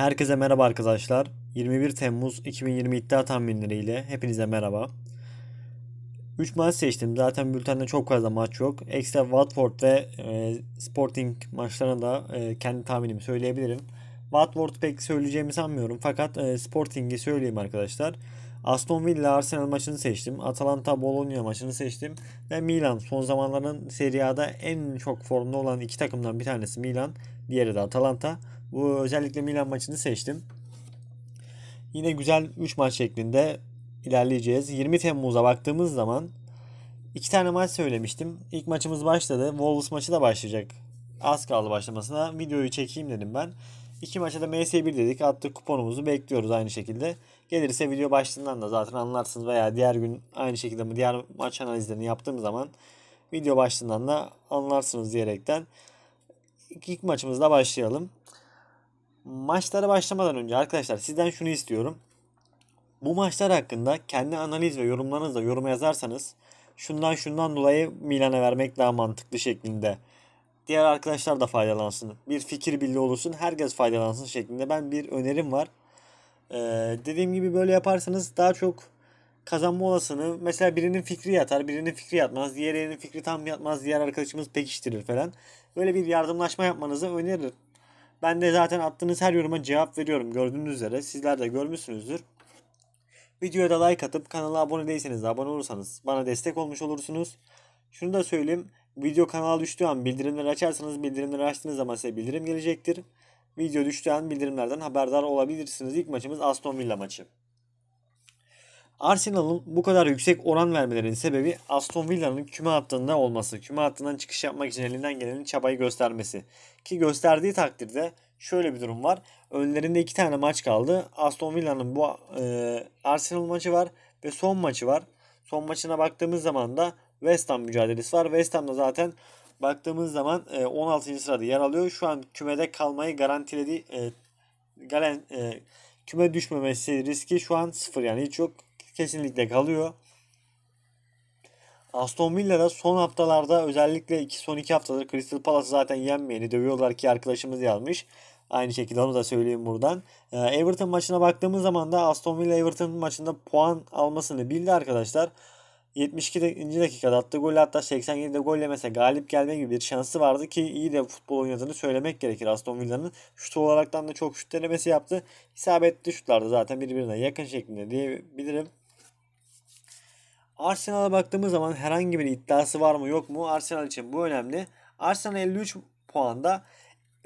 Herkese merhaba arkadaşlar. 21 Temmuz 2020 iddia tahminleriyle hepinize merhaba. 3 maç seçtim. Zaten bültende çok fazla maç yok. Ekstra Watford ve e, Sporting maçlarına da e, kendi tahminimi söyleyebilirim. Watford pek söyleyeceğimi sanmıyorum. Fakat e, Sporting'i söyleyeyim arkadaşlar. Aston Villa Arsenal maçını seçtim. Atalanta Bologna maçını seçtim. Ve Milan son zamanların Serie A'da en çok formda olan iki takımdan bir tanesi Milan. Diğeri de Atalanta. Bu özellikle Milan maçını seçtim. Yine güzel 3 maç şeklinde ilerleyeceğiz. 20 Temmuz'a baktığımız zaman iki tane maç söylemiştim. İlk maçımız başladı. Wolves maçı da başlayacak. Az kaldı başlamasına. Videoyu çekeyim dedim ben. İki maça da MS1 dedik. Attık kuponumuzu bekliyoruz aynı şekilde. Gelirse video başlığından da zaten anlarsınız veya diğer gün aynı şekilde mi diğer maç analizlerini yaptığım zaman video başlığından da anlarsınız diyerekten İlk maçımızla başlayalım maçlara başlamadan önce arkadaşlar sizden şunu istiyorum. Bu maçlar hakkında kendi analiz ve yorumlarınızla yoruma yazarsanız şundan şundan dolayı Milan'a vermek daha mantıklı şeklinde. Diğer arkadaşlar da faydalansın. Bir fikir birliği olursun. Herkes faydalansın şeklinde. Ben bir önerim var. Ee, dediğim gibi böyle yaparsanız daha çok kazanma olasını mesela birinin fikri yatar, birinin fikri yatmaz, diğerinin fikri tam yatmaz, diğer arkadaşımız pekiştirir falan. Böyle bir yardımlaşma yapmanızı öneririm. Ben de zaten attığınız her yoruma cevap veriyorum gördüğünüz üzere. Sizler de görmüşsünüzdür. Videoya da like atıp kanala abone değilseniz de abone olursanız bana destek olmuş olursunuz. Şunu da söyleyeyim. Video kanala düştüğü an bildirimleri açarsanız bildirimleri açtığınız zaman size bildirim gelecektir. Video düştüğü an bildirimlerden haberdar olabilirsiniz. İlk maçımız Aston Villa maçı. Arsenal'ın bu kadar yüksek oran vermelerinin sebebi Aston Villa'nın küme hattında olması. Küme hattından çıkış yapmak için elinden gelenin çabayı göstermesi. Ki gösterdiği takdirde şöyle bir durum var. Önlerinde iki tane maç kaldı. Aston Villa'nın bu e, Arsenal maçı var ve son maçı var. Son maçına baktığımız zaman da West Ham mücadelesi var. West Ham da zaten baktığımız zaman 16. E, sırada yer alıyor. Şu an kümede kalmayı garantiledi. E, galen, e, küme düşmemesi riski şu an sıfır yani hiç yok kesinlikle kalıyor. Aston Villa'da son haftalarda özellikle iki, son iki haftadır Crystal Palace zaten yenmeyeni dövüyorlar ki arkadaşımız yazmış. Aynı şekilde onu da söyleyeyim buradan. Ee, Everton maçına baktığımız zaman da Aston Villa Everton maçında puan almasını bildi arkadaşlar. 72. dakikada attığı golle hatta 87'de gol gollemese galip gelme gibi bir şansı vardı ki iyi de futbol oynadığını söylemek gerekir Aston Villa'nın. Şut olaraktan da çok şut denemesi yaptı. İsabetli şutlarda zaten birbirine yakın şeklinde diyebilirim. Arsenal'a baktığımız zaman herhangi bir iddiası var mı yok mu Arsenal için bu önemli. Arsenal 53 puanda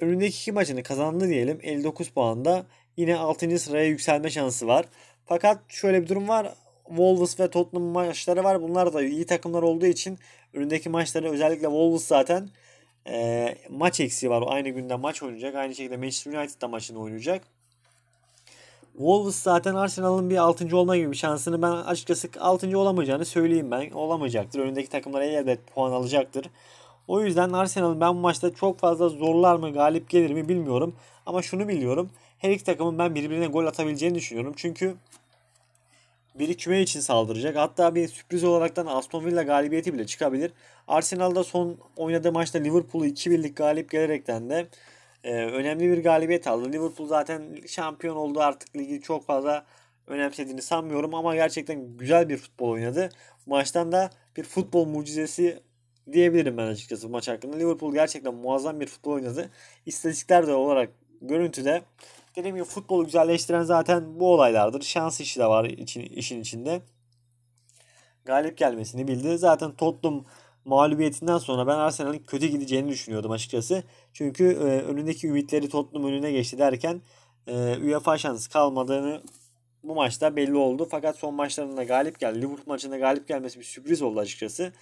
önündeki iki maçını kazandı diyelim 59 puanda yine 6. sıraya yükselme şansı var. Fakat şöyle bir durum var. Wolves ve Tottenham maçları var. Bunlar da iyi takımlar olduğu için önündeki maçları özellikle Wolves zaten e, maç eksiği var. Aynı günde maç oynayacak. Aynı şekilde Manchester United da maçını oynayacak. Wolves zaten Arsenal'ın bir 6. olma gibi bir şansını ben açıkçası 6. olamayacağını söyleyeyim ben. Olamayacaktır. Önündeki takımlar elbet puan alacaktır. O yüzden Arsenal'ın ben bu maçta çok fazla zorlar mı, galip gelir mi bilmiyorum. Ama şunu biliyorum. Her iki takımın ben birbirine gol atabileceğini düşünüyorum. Çünkü biri küme için saldıracak. Hatta bir sürpriz olaraktan Aston Villa galibiyeti bile çıkabilir. Arsenal'da son oynadığı maçta Liverpool'u 2-1'lik galip gelerekten de e, önemli bir galibiyet aldı. Liverpool zaten şampiyon oldu artık ligi çok fazla önemsediğini sanmıyorum ama gerçekten güzel bir futbol oynadı. Maçtan da bir futbol mucizesi diyebilirim ben açıkçası bu maç hakkında. Liverpool gerçekten muazzam bir futbol oynadı. İstatistikler de olarak görüntüde. Dediğim gibi futbolu güzelleştiren zaten bu olaylardır. Şans işi de var için, işin içinde. Galip gelmesini bildi. Zaten Tottenham mağlubiyetinden sonra ben Arsenal'in kötü gideceğini düşünüyordum açıkçası. Çünkü e, önündeki ümitleri Tottenham önüne geçti derken e, UEFA şansı kalmadığını bu maçta belli oldu. Fakat son maçlarında galip geldi. Liverpool maçında galip gelmesi bir sürpriz oldu açıkçası.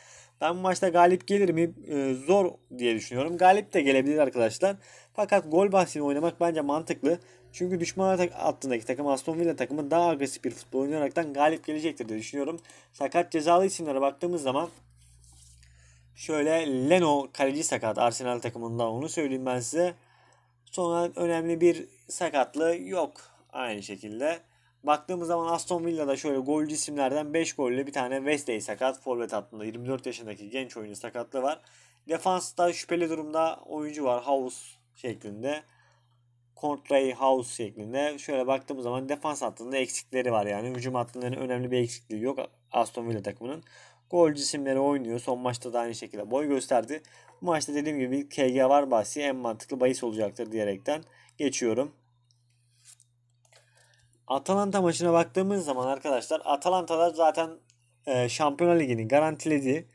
Ben bu maçta galip gelir mi? E, zor diye düşünüyorum. Galip de gelebilir arkadaşlar. Fakat gol bahsini oynamak bence mantıklı. Çünkü düşman hattındaki takım Aston Villa takımı daha agresif bir futbol oynayaraktan galip gelecektir diye düşünüyorum. Sakat cezalı isimlere baktığımız zaman Şöyle Leno kaleci sakat Arsenal takımından onu söyleyeyim ben size. Sonra önemli bir sakatlığı yok aynı şekilde. Baktığımız zaman Aston Villa'da şöyle golcü isimlerden 5 golle bir tane Wesley sakat forvet hattında 24 yaşındaki genç oyuncu sakatlığı var. Defansta şüpheli durumda oyuncu var House şeklinde. Contray House şeklinde. Şöyle baktığımız zaman defans hattında eksikleri var yani. Hücum hattında önemli bir eksikliği yok Aston Villa takımının. Gol cisimleri oynuyor. Son maçta da aynı şekilde boy gösterdi. Bu maçta dediğim gibi KG var bahsi en mantıklı bahis olacaktır diyerekten geçiyorum. Atalanta maçına baktığımız zaman arkadaşlar Atalanta'da zaten e, Şampiyonlar Ligi'ni garantiledi.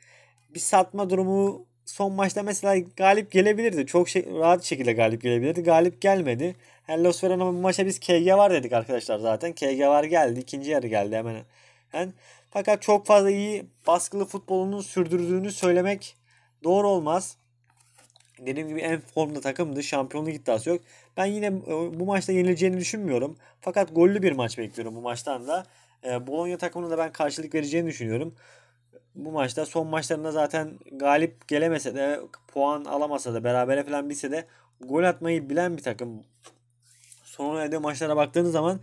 Bir satma durumu son maçta mesela galip gelebilirdi. Çok şey, rahat şekilde galip gelebilirdi. Galip gelmedi. Hani Los Verona maça biz KG var dedik arkadaşlar zaten. KG var geldi. ikinci yarı geldi hemen. Yani fakat çok fazla iyi baskılı futbolunun sürdürdüğünü söylemek doğru olmaz. Dediğim gibi en formda takımdı. Şampiyonluk iddiası yok. Ben yine e, bu maçta yenileceğini düşünmüyorum. Fakat gollü bir maç bekliyorum bu maçtan da. E, Bologna takımına da ben karşılık vereceğini düşünüyorum. Bu maçta son maçlarında zaten galip gelemese de puan alamasa da berabere falan bitse de gol atmayı bilen bir takım. Son oynadığı maçlara baktığınız zaman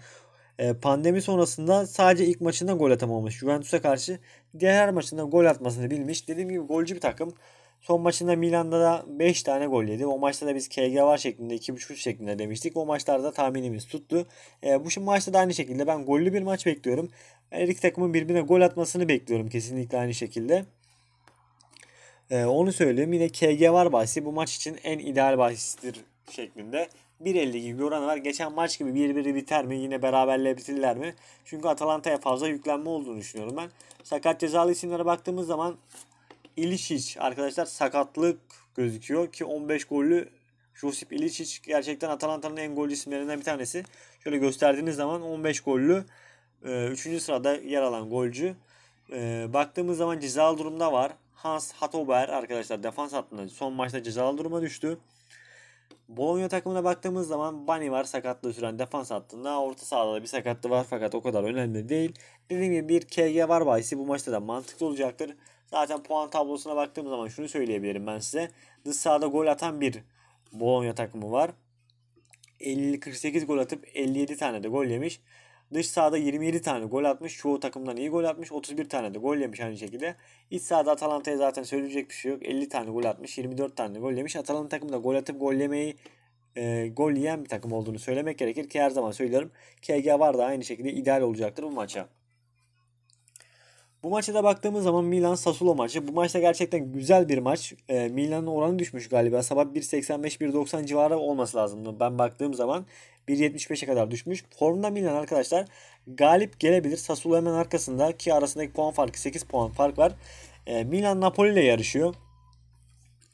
ee, pandemi sonrasında sadece ilk maçında gol atamamış. Juventus'a karşı diğer her maçında gol atmasını bilmiş. Dediğim gibi golcü bir takım. Son maçında Milan'da da 5 tane gol yedi. O maçta da biz KG var şeklinde 2.5 şeklinde demiştik. O maçlarda tahminimiz tuttu. E, bu maçta da aynı şekilde ben gollü bir maç bekliyorum. Her iki takımın birbirine gol atmasını bekliyorum kesinlikle aynı şekilde. E, onu söyleyeyim. Yine KG var bahsi bu maç için en ideal bahsidir şeklinde. 1.50 gibi bir oranı var. Geçen maç gibi 1-1 biter mi? Yine beraberliğe bitirirler mi? Çünkü Atalanta'ya fazla yüklenme olduğunu düşünüyorum ben. Sakat cezalı isimlere baktığımız zaman İlişiç arkadaşlar sakatlık gözüküyor ki 15 gollü Josip İlişiç gerçekten Atalanta'nın en golcü isimlerinden bir tanesi. Şöyle gösterdiğiniz zaman 15 gollü 3. E, sırada yer alan golcü. E, baktığımız zaman cezalı durumda var. Hans Hatober arkadaşlar defans hattında son maçta cezalı duruma düştü. Bologna takımına baktığımız zaman Bani var sakatlığı süren defans hattında. Orta sahada da bir sakatlığı var fakat o kadar önemli değil. Dediğim gibi bir KG var bahisi bu maçta da mantıklı olacaktır. Zaten puan tablosuna baktığımız zaman şunu söyleyebilirim ben size. Dış sahada gol atan bir Bologna takımı var. 50 48 gol atıp 57 tane de gol yemiş. Dış sahada 27 tane gol atmış. Çoğu takımdan iyi gol atmış. 31 tane de gol yemiş aynı şekilde. İç sahada Atalanta'ya zaten söyleyecek bir şey yok. 50 tane gol atmış. 24 tane gol yemiş. Atalanta takımı da gol atıp gol yemeyi e, gol yiyen bir takım olduğunu söylemek gerekir ki her zaman söylüyorum. KG var da aynı şekilde ideal olacaktır bu maça. Bu maça da baktığımız zaman Milan Sassuolo maçı. Bu maçta gerçekten güzel bir maç. E, Milan'ın oranı düşmüş galiba. Sabah 1.85-1.90 civarı olması lazımdı. Ben baktığım zaman 1.75'e kadar düşmüş. Formda Milan arkadaşlar galip gelebilir. Sassuolo hemen arkasında ki arasındaki puan farkı 8 puan fark var. E, Milan Napoli ile yarışıyor.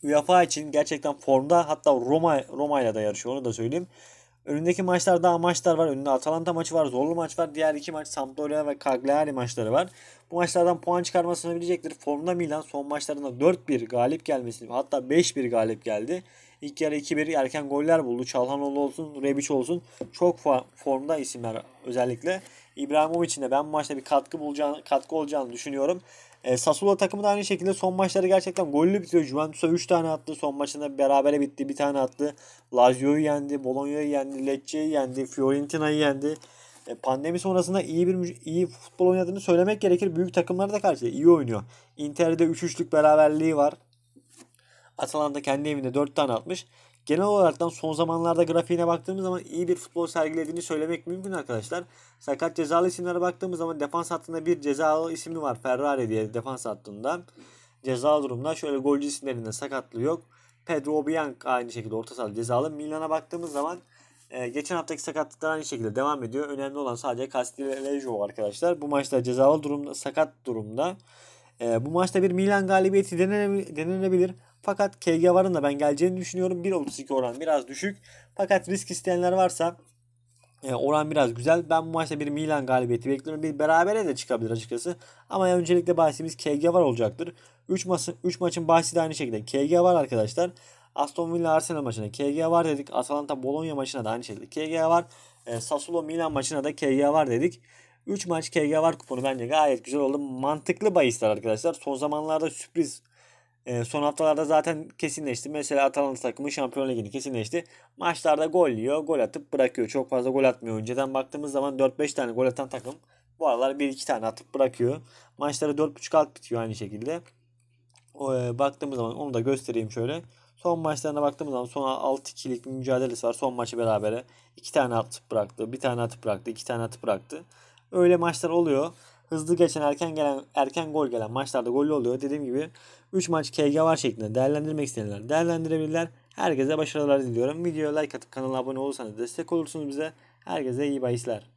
UEFA için gerçekten formda hatta Roma Roma ile de yarışıyor onu da söyleyeyim. Önündeki maçlarda daha maçlar var. Önünde Atalanta maçı var. Zorlu maç var. Diğer iki maç Sampdoria ve Cagliari maçları var. Bu maçlardan puan çıkarmasını bilecektir. Formda Milan son maçlarında 4-1 galip gelmesini hatta 5-1 galip geldi. İlk yarı 2-1 erken goller buldu. Çalhanoğlu olsun, Rebic olsun. Çok formda isimler özellikle. İbrahimovic'in de ben bu maçta bir katkı bulacağını, katkı olacağını düşünüyorum. E, Sassuolo takımı da aynı şekilde son maçları gerçekten gollü bitiyor. Juventus'a 3 tane attı. Son maçında berabere bitti. Bir tane attı. Lazio'yu yendi. Bologna'yı yendi. Lecce'yi yendi. Fiorentina'yı yendi. E, pandemi sonrasında iyi bir iyi futbol oynadığını söylemek gerekir. Büyük takımlara da karşı iyi oynuyor. Inter'de 3-3'lük beraberliği var. Atalanta kendi evinde 4 tane atmış. Genel olarak son zamanlarda grafiğine baktığımız zaman iyi bir futbol sergilediğini söylemek mümkün arkadaşlar. Sakat cezalı isimlere baktığımız zaman defans hattında bir cezalı isimli var. Ferrari diye defans hattında. Cezalı durumda şöyle golcü isimlerinde sakatlığı yok. Pedro Obiang aynı şekilde orta saha cezalı. Milan'a baktığımız zaman e, geçen haftaki sakatlıklar aynı şekilde devam ediyor. Önemli olan sadece Castillejo arkadaşlar. Bu maçta cezalı durumda, sakat durumda. E, bu maçta bir Milan galibiyeti denene, denenebilir. Fakat KGV'nin da ben geleceğini düşünüyorum. 1.32 oran biraz düşük. Fakat risk isteyenler varsa e, oran biraz güzel. Ben bu maçta bir Milan galibiyeti bekliyorum. Bir berabere de çıkabilir açıkçası. Ama yani öncelikle bahsimiz KG var olacaktır. 3 maçın 3 maçın bahsi de aynı şekilde KG var arkadaşlar. Aston Villa Arsenal maçına KG var dedik. Atalanta Bologna maçına da aynı şekilde KG var. E, Sassuolo Milan maçına da KG var dedik. 3 maç KG var kuponu bence gayet güzel oldu. Mantıklı bahisler arkadaşlar. Son zamanlarda sürpriz e, son haftalarda zaten kesinleşti. Mesela Atalanta takımı Şampiyon Ligi'ni kesinleşti. Maçlarda gol yiyor. Gol atıp bırakıyor. Çok fazla gol atmıyor. Önceden baktığımız zaman 4-5 tane gol atan takım bu aralar 1-2 tane atıp bırakıyor. Maçları 4.5 alt bitiyor aynı şekilde. O, e, baktığımız zaman onu da göstereyim şöyle. Son maçlarına baktığımız zaman son 6-2'lik bir mücadelesi var. Son maçı beraber 2 tane atıp bıraktı. 1 tane atıp bıraktı. 2 tane atıp bıraktı. Öyle maçlar oluyor. Hızlı geçen erken gelen erken gol gelen maçlarda gollü oluyor. Dediğim gibi 3 maç KG var şeklinde değerlendirmek isteyenler değerlendirebilirler. Herkese başarılar diliyorum. Videoya like atıp kanala abone olursanız destek olursunuz bize. Herkese iyi bahisler.